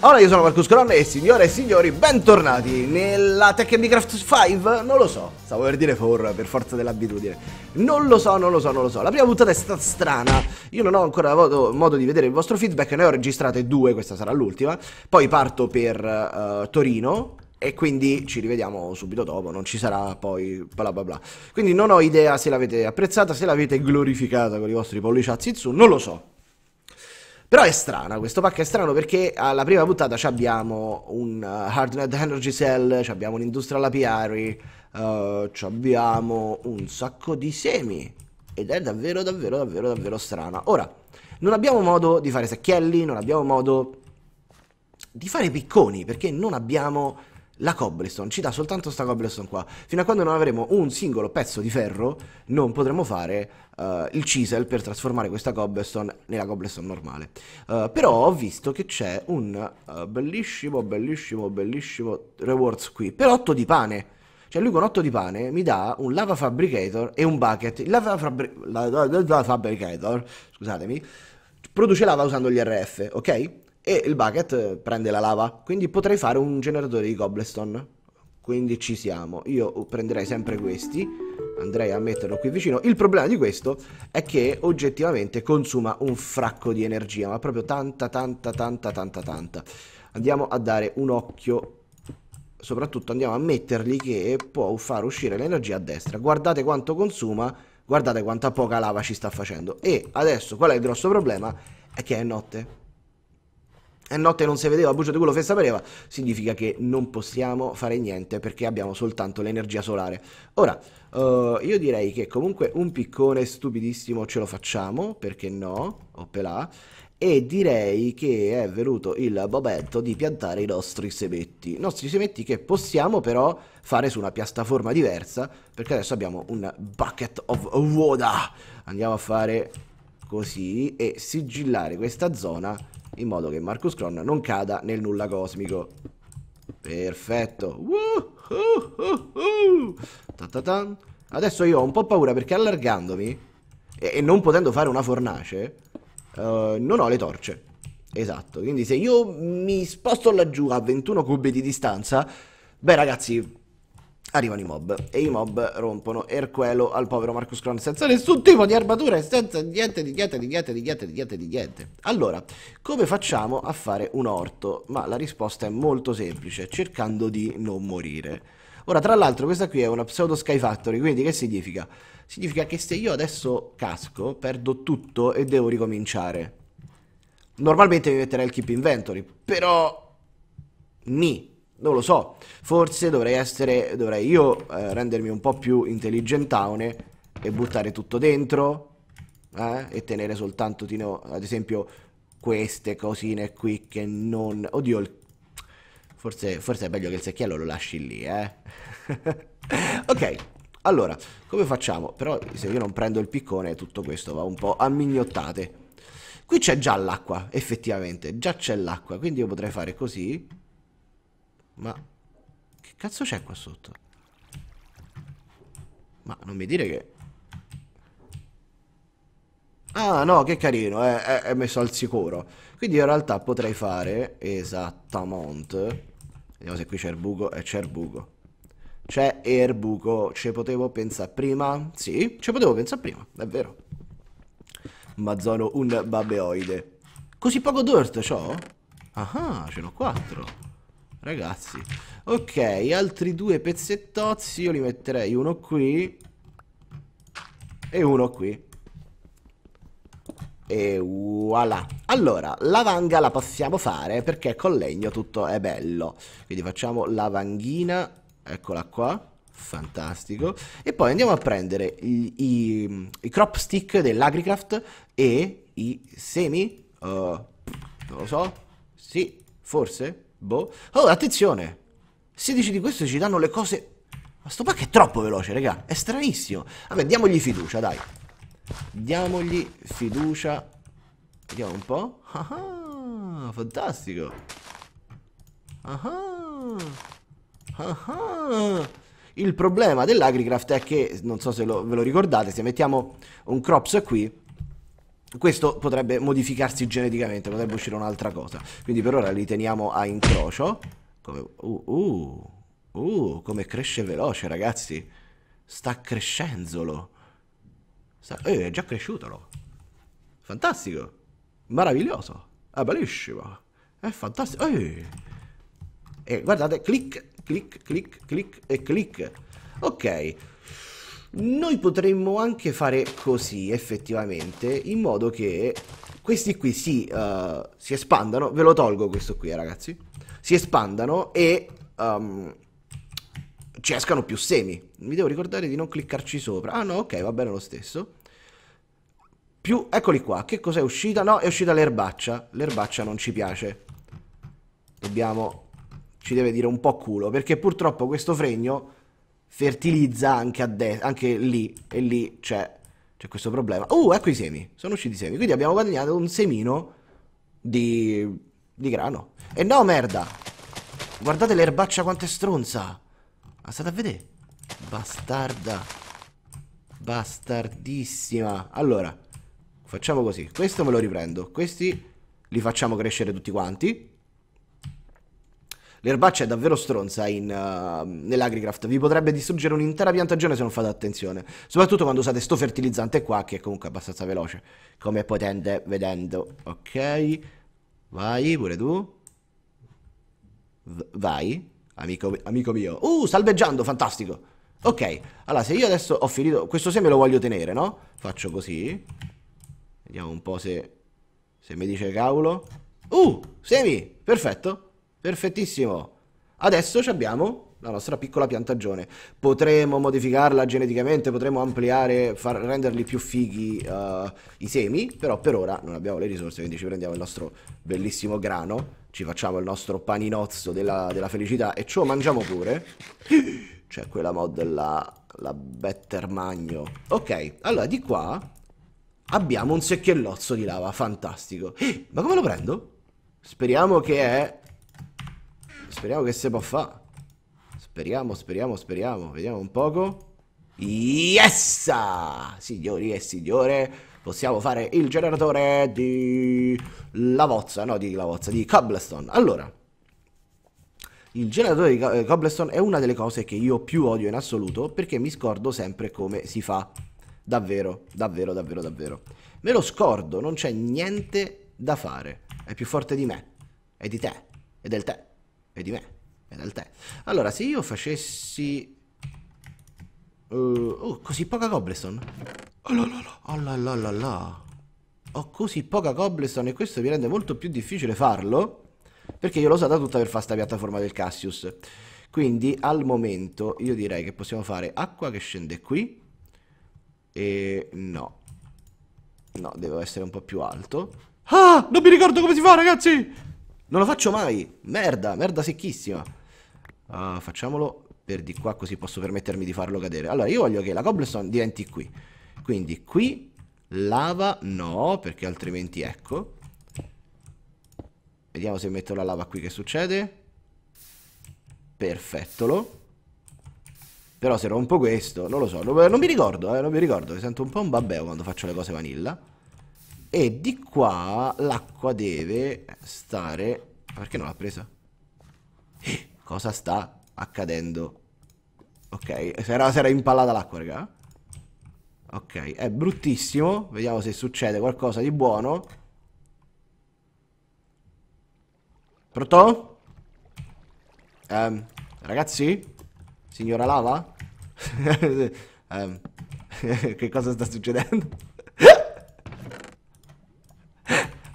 Ora io sono Marcus Cron e signore e signori, bentornati nella Tech Minecraft 5, non lo so, stavo per dire for, per forza dell'abitudine, non lo so, non lo so, non lo so, la prima puntata è stata strana, io non ho ancora avuto modo di vedere il vostro feedback, ne ho registrate due, questa sarà l'ultima, poi parto per uh, Torino, e quindi ci rivediamo subito dopo, non ci sarà poi bla bla bla. Quindi non ho idea se l'avete apprezzata, se l'avete glorificata con i vostri polliciazzi in su, non lo so, però è strana, questo pack è strano perché alla prima puntata abbiamo un uh, Hardnet Energy Cell, abbiamo un Industrial Apiary, uh, eh, abbiamo un sacco di semi. Ed è davvero, davvero, davvero, davvero strana. Ora, non abbiamo modo di fare secchielli, non abbiamo modo di fare picconi, perché non abbiamo la cobblestone, ci dà soltanto sta cobblestone qua. Fino a quando non avremo un singolo pezzo di ferro, non potremo fare uh, il chisel per trasformare questa cobblestone nella cobblestone normale. Uh, però ho visto che c'è un uh, bellissimo, bellissimo, bellissimo rewards qui, per 8 di pane. Cioè lui con 8 di pane mi dà un lava fabricator e un bucket. Il lava, fabri la, la, la, fabricator, scusatemi, produce lava usando gli RF, ok? e il bucket prende la lava. Quindi potrei fare un generatore di cobblestone. Quindi ci siamo. Io prenderei sempre questi. Andrei a metterlo qui vicino. Il problema di questo è che oggettivamente consuma un fracco di energia. Ma proprio tanta, tanta, tanta, tanta, tanta. Andiamo a dare un occhio. Soprattutto andiamo a mettergli che può far uscire l'energia a destra. Guardate quanto consuma. Guardate quanta poca lava ci sta facendo. E adesso qual è il grosso problema? È che è notte e eh, notte non si vedeva, buccia di culo, festa pareva, significa che non possiamo fare niente perché abbiamo soltanto l'energia solare. Ora, uh, io direi che comunque un piccone stupidissimo ce lo facciamo, perché no, oppelà, e direi che è venuto il bobetto di piantare i nostri semetti. I nostri semetti che possiamo però fare su una piattaforma diversa, perché adesso abbiamo un bucket of water. Andiamo a fare così e sigillare questa zona in modo che Marcus Cron non cada nel nulla cosmico. Perfetto. Uh, uh, uh, Adesso io ho un po' paura perché allargandomi e, e non potendo fare una fornace, eh, non ho le torce. Esatto, quindi se io mi sposto laggiù a 21 cubi di distanza, beh ragazzi, arrivano i mob e i mob rompono Erquelo al povero Marcus Cron senza nessun tipo di armatura e senza niente di niente di niente di niente di niente di niente. Allora, come facciamo a fare un orto? Ma la risposta è molto semplice, cercando di non morire. Ora, tra l'altro, questa qui è una pseudo Sky Factory, quindi che significa? Significa che se io adesso casco, perdo tutto e devo ricominciare. Normalmente mi metterei il keep inventory, però... Ni non lo so, forse dovrei essere, dovrei io eh, rendermi un po' più intelligentaone e buttare tutto dentro eh? e tenere soltanto, tino, ad esempio, queste cosine qui che non... Oddio, il... forse, forse, è meglio che il secchiello lo lasci lì, eh? ok, allora, come facciamo? Però se io non prendo il piccone tutto questo va un po' a mignottate. Qui c'è già l'acqua, effettivamente, già c'è l'acqua, quindi io potrei fare così ma che cazzo c'è qua sotto? Ma non mi dire che... Ah no, che carino, è, è, è messo al sicuro. Quindi in realtà potrei fare esattamente... Vediamo se qui c'è il buco, e eh, c'è il buco. C'è il buco, ci potevo pensare prima? Sì, ci potevo pensare prima, è vero. Ma sono un babeoide. Così poco dirt c'ho? Ah, ce n'ho quattro ragazzi. Ok, altri due pezzettozzi, io li metterei uno qui e uno qui. E voilà. Allora, la vanga la possiamo fare perché con legno tutto è bello. Quindi facciamo la vanghina, eccola qua. Fantastico. E poi andiamo a prendere i, i, i crop stick dell'agricraft e i semi. Uh, non lo so. Sì, forse. Boh. Oh, attenzione! 16 di questo ci danno le cose... Ma sto pack è troppo veloce, raga. È stranissimo. Vabbè, diamogli fiducia, dai. Diamogli fiducia. Vediamo un po'. Ah, fantastico. Ah, ah. Il problema dell'agricraft è che, non so se lo, ve lo ricordate, se mettiamo un crops qui questo potrebbe modificarsi geneticamente, potrebbe uscire un'altra cosa. Quindi per ora li teniamo a incrocio. Come, uh, uh, uh, come cresce veloce, ragazzi. Sta crescendolo. Sta, eh, è già cresciutolo. Fantastico. Maraviglioso. È ah, bellissimo. È fantastico. Eh. E eh, guardate, clic, clic, clic, clic e clic. Ok. Noi potremmo anche fare così effettivamente, in modo che questi qui si, uh, si espandano, ve lo tolgo questo qui eh, ragazzi, si espandano e um, ci escano più semi. Mi devo ricordare di non cliccarci sopra. Ah no, ok, va bene lo stesso. Più, eccoli qua, che cos'è uscita? No, è uscita l'erbaccia, l'erbaccia non ci piace. Dobbiamo, ci deve dire un po' culo, perché purtroppo questo fregno fertilizza anche, a de- anche lì e lì c'è, c'è questo problema. Uh, ecco i semi, sono usciti i semi, quindi abbiamo guadagnato un semino di, di grano. E no, merda! Guardate l'erbaccia quanto è stronza! Ma state a vedere? Bastarda! Bastardissima! Allora, facciamo così, questo me lo riprendo, questi li facciamo crescere tutti quanti, L'erbaccia è davvero stronza in, uh, ehm, nell'agricraft, vi potrebbe distruggere un'intera piantagione se non fate attenzione, soprattutto quando usate sto fertilizzante qua che è comunque abbastanza veloce, come potete vedendo. Ok, vai pure tu. V vai, amico, amico mio. Uh, salveggiando, fantastico. Ok, allora se io adesso ho finito, questo seme lo voglio tenere, no? Faccio così. Vediamo un po' se, se mi dice cavolo. Uh, semi, perfetto. Perfettissimo. Adesso abbiamo la nostra piccola piantagione. Potremmo modificarla geneticamente, potremmo ampliare, far, renderli più fighi uh, i semi, però per ora non abbiamo le risorse, quindi ci prendiamo il nostro bellissimo grano, ci facciamo il nostro paninozzo della, della felicità e ce lo mangiamo pure. C'è quella mod là, la Better Magno. Ok, allora di qua abbiamo un secchiellozzo di lava, fantastico. Ma come lo prendo? Speriamo che è Speriamo che si può fare. Speriamo, speriamo, speriamo. Vediamo un poco. Yes! Signori e signore, possiamo fare il generatore di Lavozza, no di Lavozza, di Cobblestone. Allora, il generatore di Co eh, Cobblestone è una delle cose che io più odio in assoluto perché mi scordo sempre come si fa. Davvero, davvero, davvero, davvero. Me lo scordo, non c'è niente da fare. È più forte di me, è di te, è del te è di me, è in te. Allora, se io facessi... Uh, oh, così poca cobblestone? Oh la la la. Oh la la la la. Ho così poca cobblestone e questo mi rende molto più difficile farlo. Perché io l'ho usata tutta per fare sta piattaforma del Cassius. Quindi al momento io direi che possiamo fare acqua che scende qui. E no. No, devo essere un po' più alto. Ah, non mi ricordo come si fa ragazzi! Non lo faccio mai. Merda, merda secchissima. Uh, facciamolo per di qua così posso permettermi di farlo cadere. Allora, io voglio che la cobblestone diventi qui. Quindi qui lava no, perché altrimenti ecco. Vediamo se metto la lava qui che succede. Perfettolo. Però se rompo questo, non lo so, non, non mi ricordo, eh, non mi ricordo, mi sento un po' un babbeo quando faccio le cose vanilla. E di qua l'acqua deve stare... Perché non l'ha presa? Eh, cosa sta accadendo? Ok, si era, impallata l'acqua, raga. Ok, è bruttissimo. Vediamo se succede qualcosa di buono. Pronto? Um, ragazzi? Signora Lava? um, che cosa sta succedendo?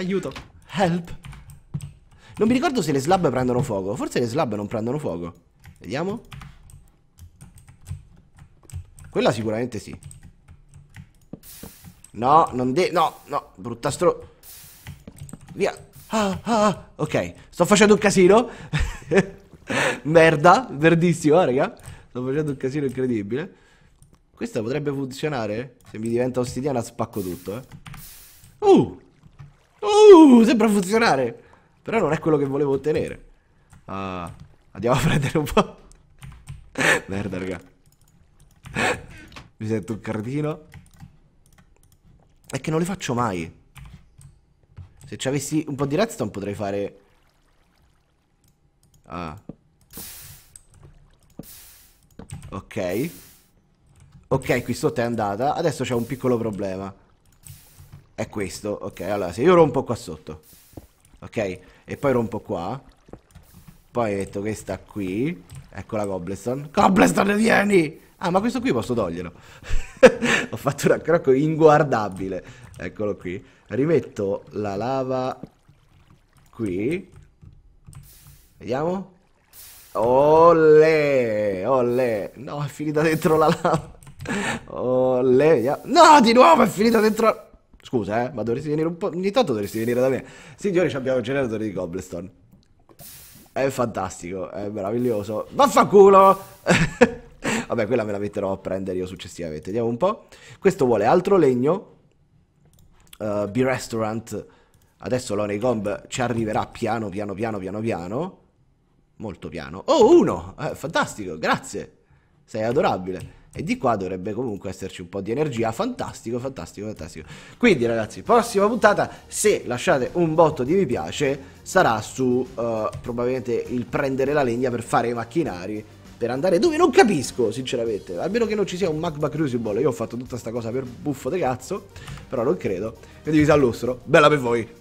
Aiuto. Help. Non mi ricordo se le slab prendono fuoco. Forse le slab non prendono fuoco. Vediamo. Quella sicuramente sì. No, non de... No, no, brutta stro... Via. Ah, ah, ah ok, sto facendo un casino. Merda, verdissimo, eh, raga. Sto facendo un casino incredibile. Questa potrebbe funzionare? Se mi diventa ostidiana spacco tutto, eh. Uh! Uh, sembra funzionare. Però non è quello che volevo ottenere. Uh, andiamo a prendere un po'. Merda, raga. Mi sento un cardino. È che non le faccio mai. Se ci avessi un po' di redstone potrei fare... Ah. Ok. Ok, qui sotto è andata. Adesso c'è un piccolo problema è questo, ok? Allora, se io rompo qua sotto, ok? E poi rompo qua, poi metto questa qui, ecco la Cobblestone. Cobblestone, vieni! Ah, ma questo qui posso toglierlo. Ho fatto un accrocco inguardabile. Eccolo qui. Rimetto la lava qui. Vediamo. Olle, olle. No, è finita dentro la lava. Olle, vediamo. No, di nuovo è finita dentro la... Scusa, eh, ma dovresti venire un po'. Ogni tanto dovresti venire da me. Signori, abbiamo il generatore di Cobblestone. È fantastico, è meraviglioso. Vaffanculo! Vabbè, quella me la metterò a prendere io successivamente. Vediamo un po'. Questo vuole altro legno. Uh, eh, B-Restaurant. Adesso l'Oney Comb ci arriverà piano, piano, piano, piano, piano. Molto piano. Oh, uno! Eh, fantastico, grazie. Sei adorabile. E di qua dovrebbe comunque esserci un po' di energia. Fantastico, fantastico, fantastico. Quindi, ragazzi, prossima puntata, se lasciate un botto di mi piace, sarà su uh, probabilmente il prendere la legna per fare i macchinari. Per andare dove non capisco, sinceramente. Almeno che non ci sia un magma crucible. Io ho fatto tutta sta cosa per buffo de cazzo. Però non credo. Quindi vi salustro. Bella per voi.